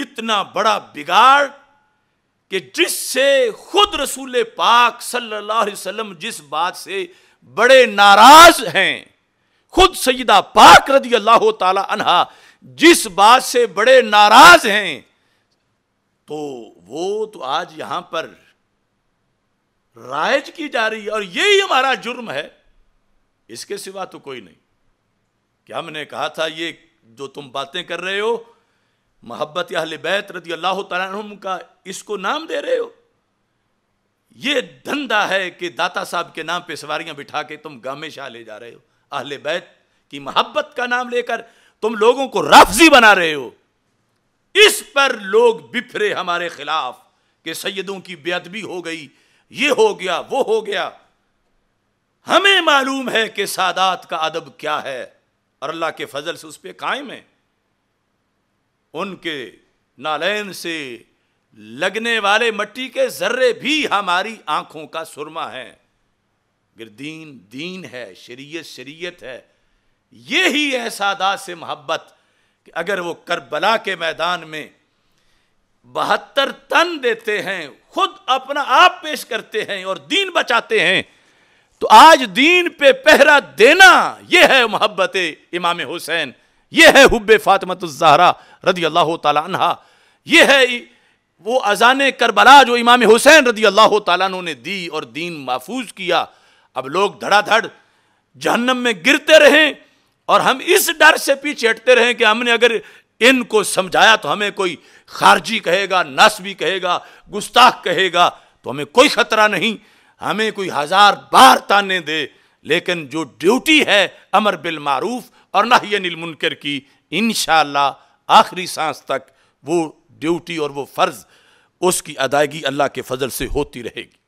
इतना बड़ा बिगाड़ कि जिससे खुद रसूल पाक सल्लल्लाहु अलैहि वसल्लम जिस बात से बड़े नाराज हैं खुद सईदा पाक रदी अल्लाह तला जिस बात से बड़े नाराज हैं तो वो तो आज यहां पर राइज की जा रही है और यही हमारा जुर्म है इसके सिवा तो कोई नहीं क्या हमने कहा था ये जो तुम बातें कर रहे हो मोहब्बत अहल बैत रदी अल्लाह तुम का इसको नाम दे रहे हो ये धंधा है कि दाता साहब के नाम पे सवारियां बिठा के तुम गामे शाह ले जा रहे हो अहल बैत की मोहब्बत का नाम लेकर तुम लोगों को राफजी बना रहे हो इस पर लोग बिफरे हमारे खिलाफ कि सैदों की बेअदबी हो गई ये हो गया वो हो गया हमें मालूम है कि सादात का अदब क्या है और अल्लाह के फजल से उस पर कायम है उनके नालैन से लगने वाले मट्टी के जर्रे भी हमारी आंखों का सुरमा है गिरदीन दीन है शरीयत शरीयत है ये ही है सादात से मोहब्बत कि अगर वो करबला के मैदान में बहत्तर तन देते हैं खुद अपना आप पेश करते हैं और दीन बचाते हैं तो आज दीन पे पहरा देना यह है मोहब्बत इमाम हुसैन यह है हुब जहरा रदी अल्लाह तहा यह है वो अजान करबला जो इमाम हुसैन रदी अल्लाह तु ने दी और दीन महफूज किया अब लोग धड़ाधड़ जहन्नम में गिरते रहें और हम इस डर से पीछे हटते रहें कि हमने अगर इनको समझाया तो हमें कोई खारजी कहेगा भी कहेगा गुस्ताख कहेगा तो हमें कोई खतरा नहीं हमें कोई हजार बार ताने दे लेकिन जो ड्यूटी है अमर बिल मारूफ और ना ही अनिल मुनकर की इन आखिरी सांस तक वो ड्यूटी और वो फ़र्ज़ उसकी अदायगी अल्लाह के फजल से होती रहेगी